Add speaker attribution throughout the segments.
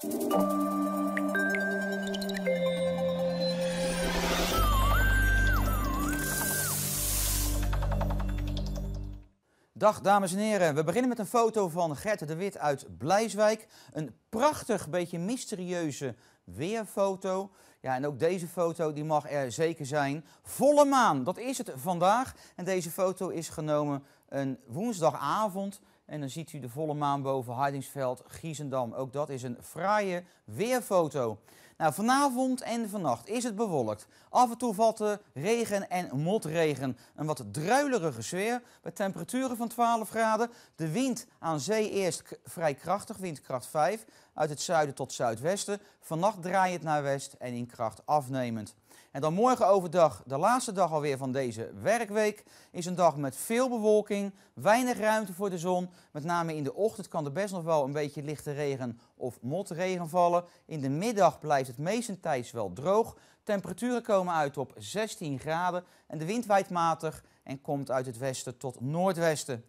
Speaker 1: Dag dames en heren, we beginnen met een foto van Gert de Wit uit Blijswijk. Een prachtig, beetje mysterieuze weerfoto. Ja, en ook deze foto die mag er zeker zijn. Volle maan, dat is het vandaag. En deze foto is genomen een woensdagavond en dan ziet u de volle maan boven Heidingsveld, Giesendam. Ook dat is een fraaie weerfoto. Nou, vanavond en vannacht is het bewolkt. Af en toe valt er regen en motregen. Een wat druilerige sfeer bij temperaturen van 12 graden. De wind aan zee eerst vrij krachtig, windkracht 5 uit het zuiden tot zuidwesten. Vannacht draaiend naar west en in kracht afnemend. En dan morgen overdag, de laatste dag alweer van deze werkweek, is een dag met veel bewolking, weinig ruimte voor de zon. Met name in de ochtend kan er best nog wel een beetje lichte regen of motregen vallen. In de middag blijft het meestentijds wel droog. Temperaturen komen uit op 16 graden en de wind waait matig en komt uit het westen tot noordwesten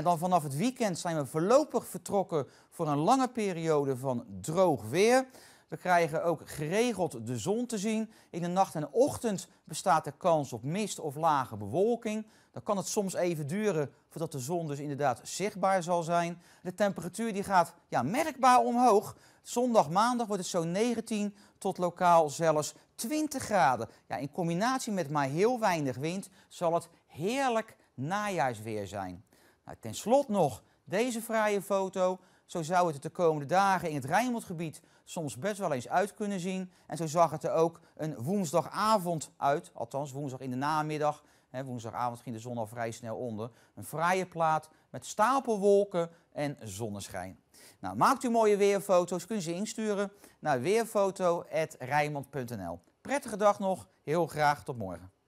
Speaker 1: dan vanaf het weekend zijn we voorlopig vertrokken voor een lange periode van droog weer. We krijgen ook geregeld de zon te zien. In de nacht en ochtend bestaat de kans op mist of lage bewolking. Dan kan het soms even duren voordat de zon dus inderdaad zichtbaar zal zijn. De temperatuur die gaat ja, merkbaar omhoog. Zondag, maandag wordt het zo 19 tot lokaal zelfs 20 graden. Ja, in combinatie met maar heel weinig wind zal het heerlijk najaarsweer zijn. Nou, ten slotte nog deze fraaie foto. Zo zou het er de komende dagen in het Rijnmondgebied soms best wel eens uit kunnen zien. En zo zag het er ook een woensdagavond uit, althans woensdag in de namiddag. woensdagavond ging de zon al vrij snel onder. Een fraaie plaat met stapelwolken en zonneschijn. Nou, maakt u mooie weerfoto's, kunt ze insturen naar weerfoto.rijnmond.nl. Prettige dag nog, heel graag tot morgen.